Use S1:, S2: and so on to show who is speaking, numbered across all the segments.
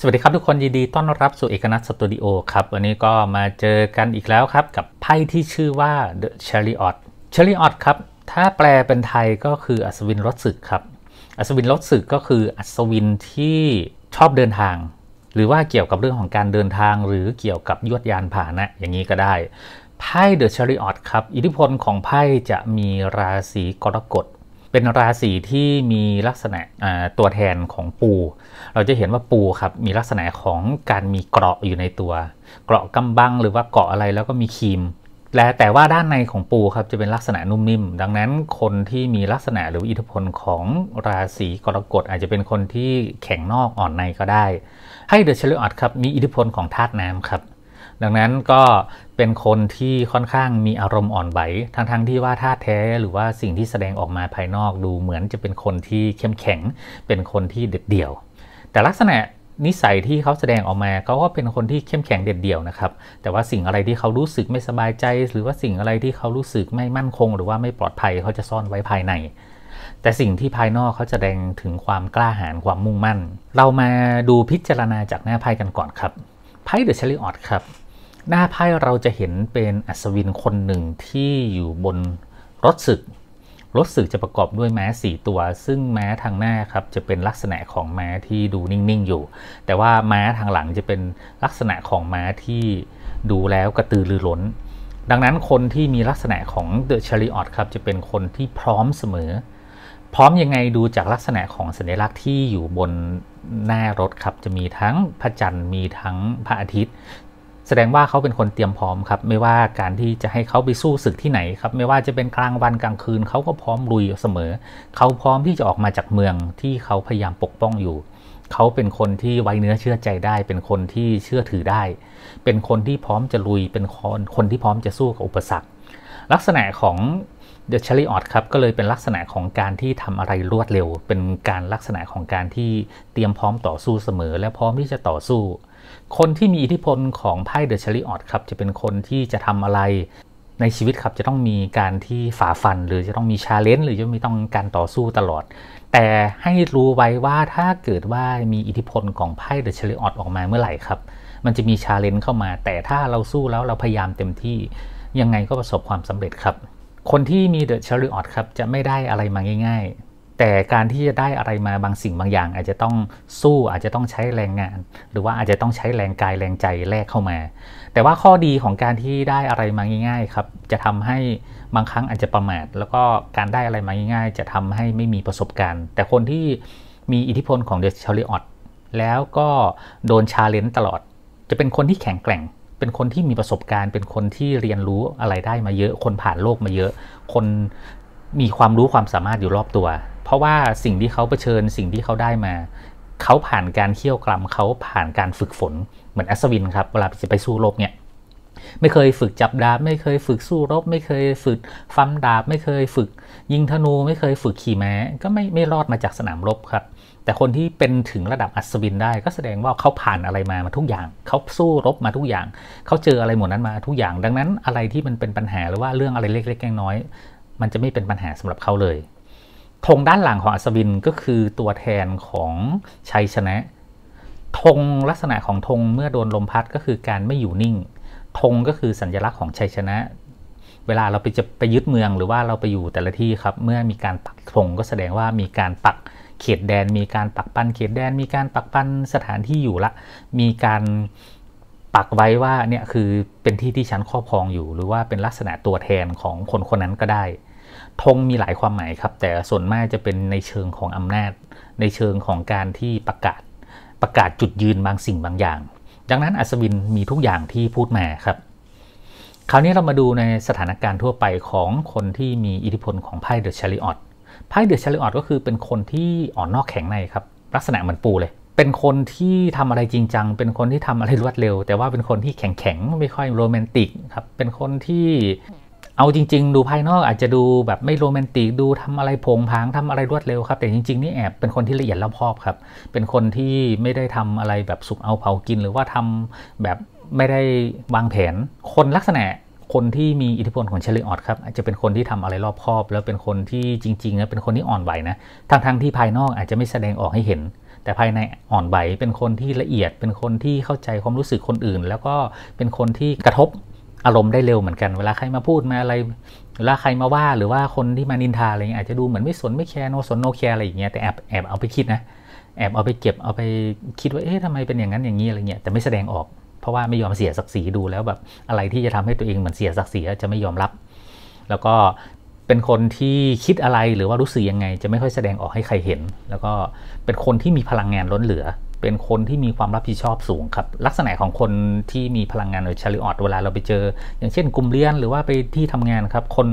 S1: สวัสดีครับทุกคนยินดีต้อนรับสู่เอกนัทสตูดิโอครับ วันนี้ก็มาเจอกันอีกแล้วครับกับไพ่ที่ชื่อว่า The Chariot Chariot ครับถ้าแปลเป็นไทยก็คืออัศวินรถสึกครับ อัศวินรถสึกก็คืออัศวินที่ชอบเดินทาง หรือว่าเกี่ยวกับเรื่องของการเดินทางหรือเกี่ยวกับยวดยานผ่านะ อย่างนี้ก็ได้ไพ่ The Chariot ครับอิทธิพลของไพ่จะมีราศีกรกฎเป็นราศีที่มีลักษณะตัวแทนของปู เราจะเห็นว่าปูครับมีลักษณะของการมีเกราะอยู่ในตัว เกราะกำบังหรือว่าเกาะอะไรแล้วก็มีครีมและแต่ว่าด้านในของปูครับจะเป็นลักษณะนุ่มนิ่ม ดังนั้นคนที่มีลักษณะหรืออิทธิพลของราศีกรกฎอาจจะเป็นคนที่แข็งนอกอ่อนในก็ได้ ให้เดอะเชลออดครับมีอิทธิพลของธาตุน้ำครับดังนั้นก็เป็นคนที่ค่อนข้างมีอารมณ์อ่อนไหว ทั้งๆทที่ว่าท่าแท้หรือว่าสิ่งที่แสดงออกมาภายนอกดูเหมือนจะเป็นคนที่เข้มแข็ง เป็นคนที่เด็ดเดี่ยว แต่ลักษณะนิสัยที่เขาแสดงออกมา เขาก็เป็นคนที่เข้มแข็งเด็ดเดี่ยวนะครับ แต่ว่าสิ่งอะไรที่เขารู้สึกไม่สบายใจ หรือว่าสิ่งอะไรที่เขารู้สึกไม่มั่นคง หรือว่าไม่ปลอดภัยเขาจะซ่อนไว้ภายใน แต่สิ่งที่ภายนอกเขาแสดงถึงความกล้าหาญความมุ่งมั่น เรามาดูพิจารณาจากหน้าไพ่กันก่อนครับ ไพ่เดอะเชลิออดครับหน้าไพ่เราจะเห็นเป็นอัศวินคนหนึ่งที่อยู่บนรถสึกรถสึกจะประกอบด้วยแม้สี่ตัว ซึ่งแม้ทางหน้าครับจะเป็นลักษณะของแม้ที่ดูนิ่งๆอยู่ แต่ว่าแม้ทางหลังจะเป็นลักษณะของแม้ที่ดูแล้วกระตือรือร้น ดังนั้นคนที่มีลักษณะของเดอะชาริออตครับ จะเป็นคนที่พร้อมเสมอ พร้อมยังไงดูจากลักษณะของสัญลักษณ์ที่อยู่บนหน้ารถครับจะมีทั้งพระจันทร์ มีทั้งพระอาทิตย์แสดงว่าเขาเป็นคนเตรียมพร้อมครับ ไม่ว่าการที่จะให้เขาไปสู้ศึกที่ไหนครับไม่ว่าจะเป็นกลางวันกลางคืน เขาก็พร้อมลุยอยู่เสมอ เขาพร้อมที่จะออกมาจากเมืองที่เขาพยายามปกป้องอยู่ เขาเป็นคนที่ไว้เนื้อเชื่อใจได้เป็นคนที่เชื่อถือได้ เป็นคนที่พร้อมจะลุยเป็นคนคนที่พร้อมจะสู้กับอุปสรรค ลักษณะของเดอะชาริออตครับก็เลยเป็นลักษณะของการที่ทำอะไรรวดเร็ว เป็นการลักษณะของการที่เตรียมพร้อมต่อสู้เสมอ และพร้อมที่จะต่อสู้คนที่มีอิทธิพลของไพ่เดอะชลรีออดครับจะเป็นคนที่จะทำอะไร ในชีวิตครับจะต้องมีการที่ฝ่าฟัน หรือจะต้องมีชาเลนจ์หรือจะมีต้องการต่อสู้ตลอด แต่ให้รู้ไว้ว่าถ้าเกิดว่ามีอิทธิพลของไพ่เดอะชลออดออกมาเมื่อไหร่ครับ มันจะมีชาเลนจ์เข้ามา แต่ถ้าเราสู้แล้วเราพยายามเต็มที่ ยังไงก็ประสบความสำเร็จครับ คนที่มีเดอะชลออดครับจะไม่ได้อะไรมาง่าย ๆแต่การที่จะได้อะไรมาบางสิ่งบางอย่าง อาจจะต้องสู้อาจจะต้องใช้แรงงาน หรือว่าอาจจะต้องใช้แรงกายแรงใจแลกเข้ามา แต่ว่าข้อดีของการที่ได้อะไรมาง่ายๆครับจะทำให้บางครั้งอาจจะประมาทแล้วก็การได้อะไรมาง่าย ๆ จะทำให้ไม่มีประสบการณ์ แต่คนที่มีอิทธิพลของเดชชาริออตแล้วก็โดนชาเลนจ์ตลอด จะเป็นคนที่แข็งแกร่ง เป็นคนที่มีประสบการณ์ เป็นคนที่เรียนรู้อะไรได้มาเยอะ คนผ่านโลกมาเยอะ คนมีความรู้ความสามารถอยู่รอบตัวเพราะว่าสิ่งที่เขาเผชิญสิ่งที่เขาได้มา เขาผ่านการเคี่ยวกัำเขาผ่านการฝึกฝนเหมือนอัศวินครับเวลาจะไปสู้รบเนี่ยไม่เคยฝึกจับดาบไม่เคยฝึกสู้รบ ไม่เคยฝึก ฟัมดาบไม่เคยฝึก ยิงธนูไม่เคยฝึกขี่ม้าก็ไม่ไม่รอดมาจากสนามรบครับ แต่คนที่เป็นถึงระดับอัศวินได้ก็แสดงว่าเขาผ่านอะไรมามาทุกอย่าง เขาสู้รบมาทุกอย่าง เขาเจออะไรหมดนั้นมาทุกอย่างดังนั้นอะไรที่มันเป็นปัญหาหรือว่าเรื่องอะไรเล็กๆน้อยๆมันจะไม่เป็นปัญหาสำหรับเขาเลยธงด้านหลังของอัศวินก็คือตัวแทนของชัยชนะ ธงลักษณะของธงเมื่อโดนลมพัดก็คือการไม่อยู่นิ่ง ธงก็คือสัญลักษณ์ของชัยชนะ เวลาเราไปจะไปยึดเมืองหรือว่าเราไปอยู่แต่ละที่ครับ เมื่อมีการปักธงก็แสดงว่ามีการปักเขตแดน มีการปักปันเขตแดน มีการปักปันสถานที่อยู่ละ มีการปักไว้ว่าเนี่ยคือเป็นที่ที่ฉันครอบครองอยู่หรือว่าเป็นลักษณะตัวแทนของคนคนนั้นก็ได้ธงมีหลายความหมายครับ แต่ส่วนมากจะเป็นในเชิงของอำนาจ ในเชิงของการที่ประกาศประกาศจุดยืนบางสิ่งบางอย่างดังนั้นอัศวินมีทุกอย่างที่พูดมาครับ คราวนี้เรามาดูในสถานการณ์ทั่วไปของคนที่มีอิทธิพลของไพ่เดอะชาริออตไพ่เดอะชาริออตก็คือเป็นคนที่อ่อนนอกแข็งในครับลักษณะเหมือนปูเลย เป็นคนที่ทำอะไรจริงจังเป็นคนที่ทำอะไรรวดเร็ว แต่ว่าเป็นคนที่แข็งแข็งไม่ค่อยโรแมนติกครับเป็นคนที่เอาจริงๆดูภายนอกอาจจะดูแบบไม่โรแมนติกดูทำอะไรพงผางทำอะไรรวดเร็วครับ แต่จริงๆนี่แอบเป็นคนที่ละเอียดรอบคอบครับ เป็นคนที่ไม่ได้ทำอะไรแบบสุกเอาเผากิน หรือว่าทำแบบไม่ได้วางแผน คนลักษณะคนที่มีอิทธิพลของเชลิออดครับอาจจะเป็นคนที่ทำอะไรรอบคอบแล้วเป็นคนที่จริงๆแล้วเป็นคนที่อ่อนไหวนะทั้งางที่ภายนอกอาจจะไม่แสดงออกให้เห็น แต่ภายในอ่อนไหวเป็นคนที่ละเอียดเป็นคนที่เข้าใจความรู้สึกคนอื่น แล้วก็เป็นคนที่กระทบอารมณ์ได้เร็วเหมือนกันเวลาใครมาพูดมาอะไร เวลาใครมาว่าหรือว่าคนที่มานินทาอะไรเงี้ยอาจจะดูเหมือนไม่สนไม่แคร์โนสนโนแคร์อะไรอย่างเงี้ยแต่แอบแอบเอาไปคิดนะ แอบเอาไปเก็บเอาไปคิดว่า เอ๊ะทำไมเป็นอย่างนั้นอย่างนี้อะไรเงี้ยแต่ ไม่แสดงออก เพราะว่าไม่ยอมเสียศักดิ์ศรีดูแล้วแบบอะไรที่จะทำให้ตัวเองเหมือนเสียศักดิ์ศรีจะไม่ยอมรับ แล้วก็เป็นคนที่คิดอะไรหรือว่ารู้สึกยังไง จะไม่ค่อยแสดงออกให้ใครเห็น แล้วก็เป็นคนที่มีพลังงานล้นเหลือเป็นคนที่มีความรับผิดชอบสูงครับ ลักษณะของคนที่มีพลังงานหรือชาริออตเวลาเราไปเจอ อย่างเช่น กลุ่มเรียนหรือว่าไปที่ทำงานครับ คน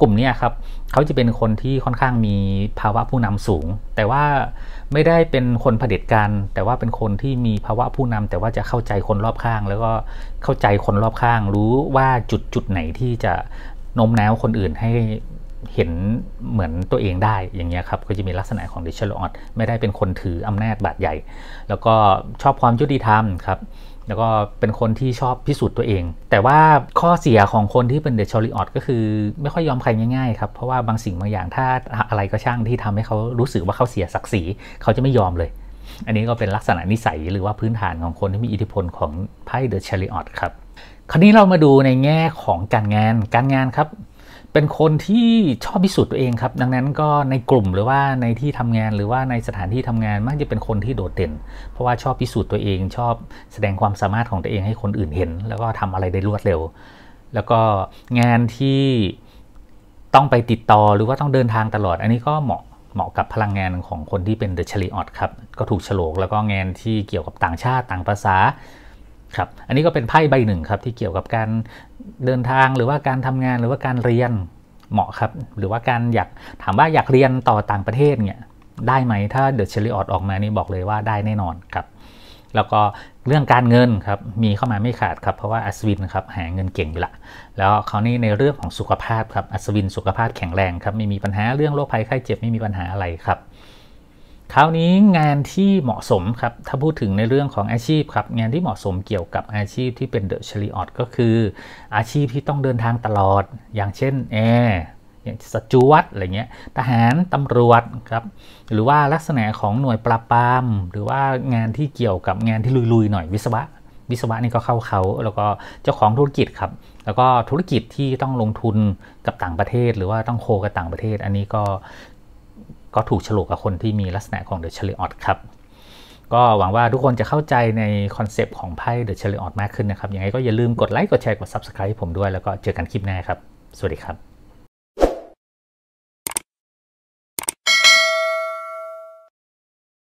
S1: กลุ่มนี้ครับเขาจะเป็นคนที่ค่อนข้างมีภาวะผู้นำสูง แต่ว่าไม่ได้เป็นคนเผด็จการแต่ว่าเป็นคนที่มีภาวะผู้นำ แต่ว่าจะเข้าใจคนรอบข้าง แล้วก็เข้าใจคนรอบข้าง รู้ว่าจุดจุดไหนที่จะโน้มน้าวคนอื่นให้เห็นเหมือนตัวเองได้อย่างเงี้ยครับ ก็จะมีลักษณะของดิชลออดไม่ได้เป็นคนถืออำนาจบาดใหญ่ แล้วก็ชอบความยุติธรรมครับแล้วก็เป็นคนที่ชอบพิสูจน์ตัวเอง แต่ว่าข้อเสียของคนที่เป็นเดชชริออดก็คือไม่ค่อยยอมใครง่ายๆครับเพราะว่าบางสิ่งบางอย่าง ถ้าอะไรก็ช่างที่ทำให้เขารู้สึกว่าเขาเสียศักดิ์ศรี เขาจะไม่ยอมเลย อันนี้ก็เป็นลักษณะนิสัยหรือว่าพื้นฐานของคนที่มีอิทธิพลของไพ่เดชชริออดครับคราวนี้เรามาดูในแง่ของการงานการงานครับเป็นคนที่ชอบพิสูจน์ตัวเองครับดังนั้นก็ในกลุ่มหรือว่าในที่ทำงานหรือว่าในสถานที่ทำงานมักจะเป็นคนที่โดดเด่น เพราะว่าชอบพิสูจน์ตัวเอง ชอบแสดงความสามารถของตัวเองให้คนอื่นเห็น แล้วก็ทำอะไรได้รวดเร็ว แล้วก็งานที่ต้องไปติดต่อหรือว่าต้องเดินทางตลอด อันนี้ก็เหมาะเหมาะกับพลังงานของคนที่เป็นเดอะชลีออดครับก็ถูกฉลก แล้วก็งานที่เกี่ยวกับต่างชาติต่างภาษาครับ อันนี้ก็เป็นไพ่ใบหนึ่งครับที่เกี่ยวกับการเดินทางหรือว่าการทำงานหรือว่าการเรียนเหมาะครับ หรือว่าการอยากถามว่าอยากเรียนต่อต่างประเทศเนี่ยได้ไหมถ้าเดอะเชลิออดออกมานี่บอกเลยว่าได้แน่นอนครับ แล้วก็เรื่องการเงินครับมีเข้ามาไม่ขาดครับเพราะว่าอัศวินครับหาเงินเก่งไปละแล้วคราวนี้ในเรื่องของสุขภาพครับอัศวินสุขภาพแข็งแรงครับไม่มีปัญหาเรื่องโรคภัยไข้เจ็บไม่มีปัญหาอะไรครับคราวนี้งานที่เหมาะสมครับถ้าพูดถึงในเรื่องของอาชีพครับ งานที่เหมาะสมเกี่ยวกับอาชีพที่เป็นเดอะชลีออตก็คือ อาชีพที่ต้องเดินทางตลอด อย่างเช่นแอร์อย่างสจวตอะไรเงี้ย ทหารตำรวจครับ หรือว่าลักษณะของหน่วยปราบปรามหรือว่างานที่เกี่ยวกับงานที่ลุยๆหน่อยวิศวะวิศวะนี่ก็เข้าเขาแล้วก็เจ้าของธุรกิจครับ แล้วก็ธุรกิจที่ต้องลงทุนกับต่างประเทศ หรือว่าต้องโคกับต่างประเทศอันนี้ก็ก็ถูกฉลกกับคนที่มีลักษณะของเดอะเชลิออตครับ ก็หวังว่าทุกคนจะเข้าใจในคอนเซปต์ของไพ่เดอะเชลิออตมากขึ้นนะครับยังไงก็อย่าลืมกดไลค์กดแชร์กด Subscribe ผมด้วย แล้วก็เจอกันคลิปหน้าครับ สวัสดีครับ